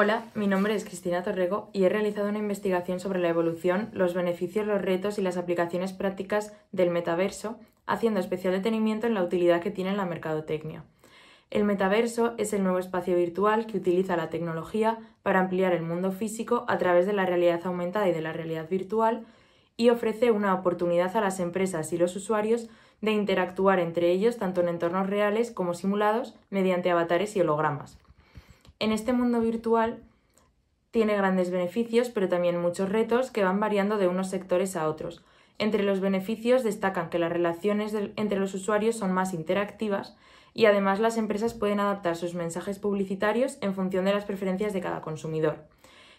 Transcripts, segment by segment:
Hola, mi nombre es Cristina Torrego y he realizado una investigación sobre la evolución, los beneficios, los retos y las aplicaciones prácticas del metaverso, haciendo especial detenimiento en la utilidad que tiene la mercadotecnia. El metaverso es el nuevo espacio virtual que utiliza la tecnología para ampliar el mundo físico a través de la realidad aumentada y de la realidad virtual y ofrece una oportunidad a las empresas y los usuarios de interactuar entre ellos tanto en entornos reales como simulados mediante avatares y hologramas. En este mundo virtual tiene grandes beneficios, pero también muchos retos que van variando de unos sectores a otros. Entre los beneficios destacan que las relaciones entre los usuarios son más interactivas y además las empresas pueden adaptar sus mensajes publicitarios en función de las preferencias de cada consumidor.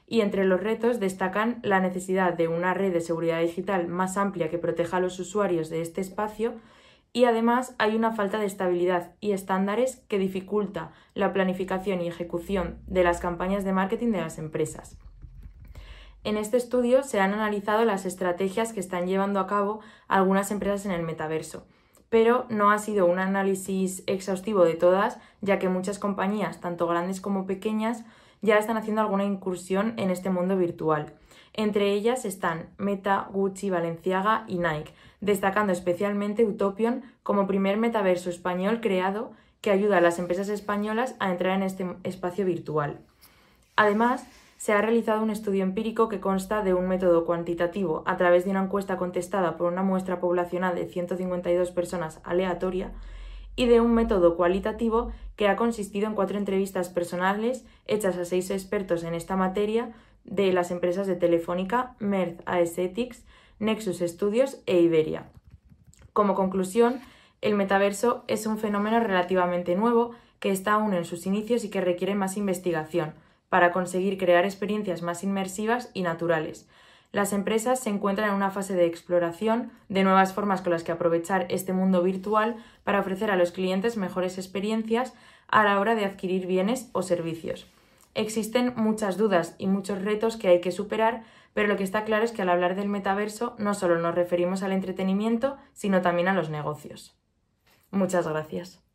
Y entre los retos destacan la necesidad de una red de seguridad digital más amplia que proteja a los usuarios de este espacio y además hay una falta de estabilidad y estándares que dificulta la planificación y ejecución de las campañas de marketing de las empresas. En este estudio se han analizado las estrategias que están llevando a cabo algunas empresas en el metaverso, pero no ha sido un análisis exhaustivo de todas, ya que muchas compañías, tanto grandes como pequeñas, ya están haciendo alguna incursión en este mundo virtual entre ellas están Meta, Gucci, Valenciaga y Nike, destacando especialmente Utopion como primer metaverso español creado que ayuda a las empresas españolas a entrar en este espacio virtual. Además, se ha realizado un estudio empírico que consta de un método cuantitativo a través de una encuesta contestada por una muestra poblacional de 152 personas aleatoria y de un método cualitativo que ha consistido en cuatro entrevistas personales hechas a seis expertos en esta materia de las empresas de Telefónica, Merth Aesthetics, Nexus Studios e Iberia. Como conclusión, el metaverso es un fenómeno relativamente nuevo que está aún en sus inicios y que requiere más investigación para conseguir crear experiencias más inmersivas y naturales, las empresas se encuentran en una fase de exploración de nuevas formas con las que aprovechar este mundo virtual para ofrecer a los clientes mejores experiencias a la hora de adquirir bienes o servicios. Existen muchas dudas y muchos retos que hay que superar, pero lo que está claro es que al hablar del metaverso no solo nos referimos al entretenimiento, sino también a los negocios. Muchas gracias.